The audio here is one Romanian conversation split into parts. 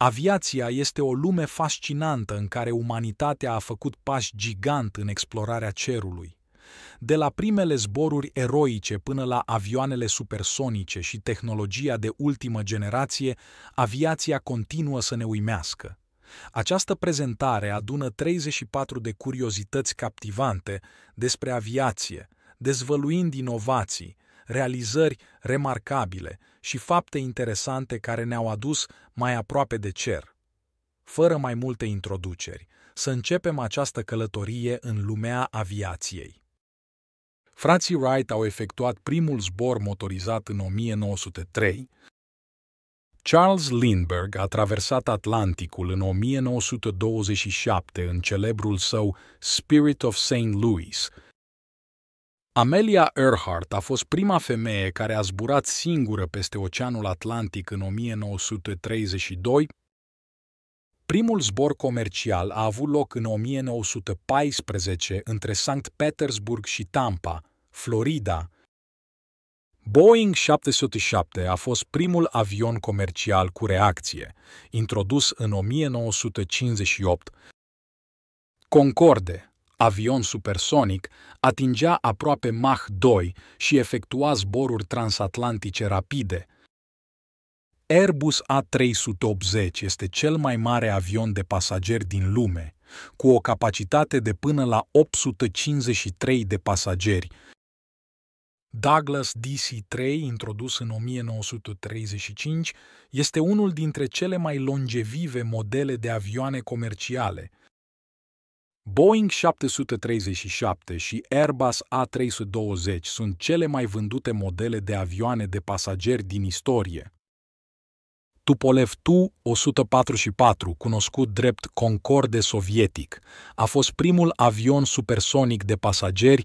Aviația este o lume fascinantă în care umanitatea a făcut pași gigant în explorarea cerului. De la primele zboruri eroice până la avioanele supersonice și tehnologia de ultimă generație, aviația continuă să ne uimească. Această prezentare adună 34 de curiozități captivante despre aviație, dezvăluind inovații, realizări remarcabile și fapte interesante care ne-au adus mai aproape de cer. Fără mai multe introduceri, să începem această călătorie în lumea aviației. Frații Wright au efectuat primul zbor motorizat în 1903, Charles Lindbergh a traversat Atlanticul în 1927 în celebrul său Spirit of St. Louis, Amelia Earhart a fost prima femeie care a zburat singură peste Oceanul Atlantic în 1932. Primul zbor comercial a avut loc în 1914 între Sankt Petersburg și Tampa, Florida. Boeing 707 a fost primul avion comercial cu reacție, introdus în 1958. Concorde, avion supersonic, atingea aproape Mach 2 și efectua zboruri transatlantice rapide. Airbus A380 este cel mai mare avion de pasageri din lume, cu o capacitate de până la 853 de pasageri. Douglas DC-3, introdus în 1935, este unul dintre cele mai longevive modele de avioane comerciale – Boeing 737 și Airbus A320 sunt cele mai vândute modele de avioane de pasageri din istorie. Tupolev Tu-144, cunoscut drept Concorde sovietic, a fost primul avion supersonic de pasageri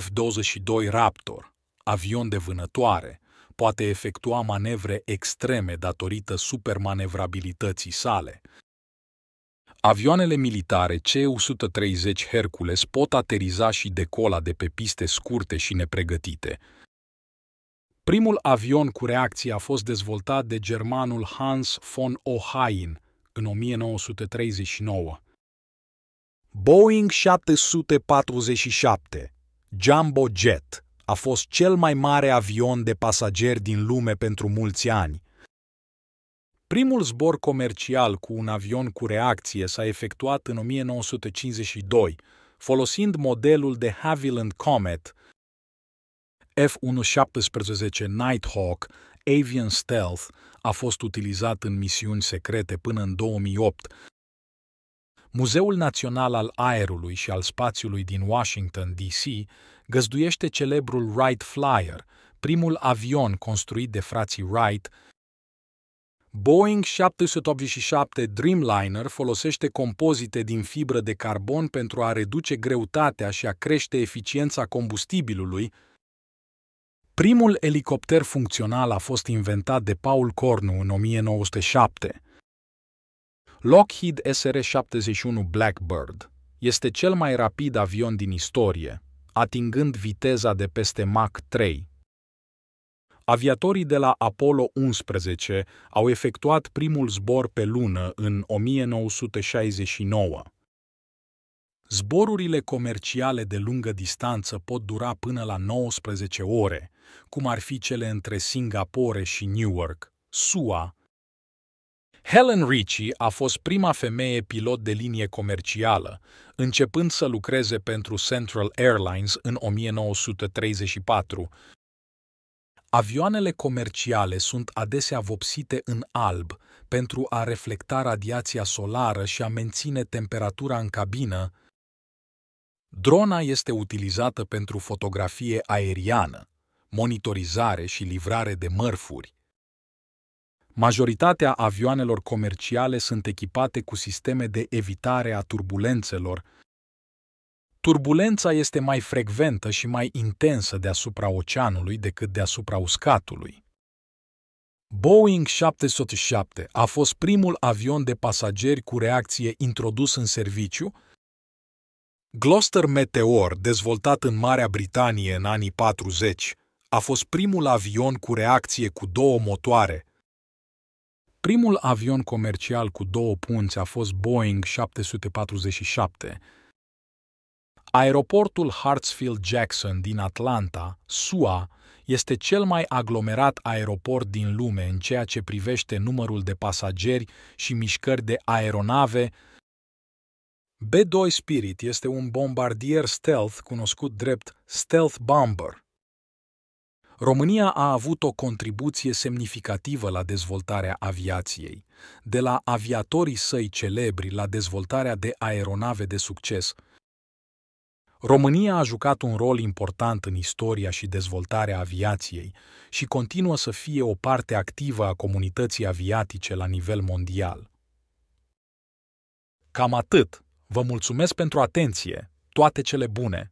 F-22 Raptor, avion de vânătoare, poate efectua manevre extreme datorită supermanevrabilității sale, Avioanele militare C-130 Hercules pot ateriza și decola de pe piste scurte și nepregătite. Primul avion cu reacție a fost dezvoltat de germanul Hans von Ohain în 1939. Boeing 747 Jumbo Jet a fost cel mai mare avion de pasageri din lume pentru mulți ani – Primul zbor comercial cu un avion cu reacție s-a efectuat în 1952, folosind modelul de Havilland Comet, F-117 Nighthawk, Avian Stealth, a fost utilizat în misiuni secrete până în 2008. Muzeul Național al Aerului și al Spațiului din Washington, D.C., găzduiește celebrul Wright Flyer, primul avion construit de frații Wright, Boeing 787 Dreamliner folosește compozite din fibră de carbon pentru a reduce greutatea și a crește eficiența combustibilului. Primul elicopter funcțional a fost inventat de Paul Cornu în 1907. Lockheed SR-71 Blackbird este cel mai rapid avion din istorie, atingând viteza de peste Mach 3, aviatorii de la Apollo 11 au efectuat primul zbor pe lună în 1969. Zborurile comerciale de lungă distanță pot dura până la 19 ore, cum ar fi cele între Singapore și Newark, SUA. Helen Ritchie a fost prima femeie pilot de linie comercială, începând să lucreze pentru Central Airlines în 1934, Avioanele comerciale sunt adesea vopsite în alb pentru a reflecta radiația solară și a menține temperatura în cabină. Drona este utilizată pentru fotografie aeriană, monitorizare și livrare de mărfuri. Majoritatea avioanelor comerciale sunt echipate cu sisteme de evitare a turbulențelor, Turbulența este mai frecventă și mai intensă deasupra oceanului decât deasupra uscatului. Boeing 707 a fost primul avion de pasageri cu reacție introdus în serviciu. Gloster Meteor, dezvoltat în Marea Britanie în anii 40, a fost primul avion cu reacție cu două motoare. Primul avion comercial cu două punți a fost Boeing 747, Aeroportul Hartsfield-Jackson din Atlanta, SUA, este cel mai aglomerat aeroport din lume în ceea ce privește numărul de pasageri și mișcări de aeronave. B-2 Spirit este un bombardier stealth cunoscut drept Stealth Bomber. România a avut o contribuție semnificativă la dezvoltarea aviației, de la aviatorii săi celebri la dezvoltarea de aeronave de succes – România a jucat un rol important în istoria și dezvoltarea aviației și continuă să fie o parte activă a comunității aviatice la nivel mondial. Cam atât. Vă mulțumesc pentru atenție. Toate cele bune!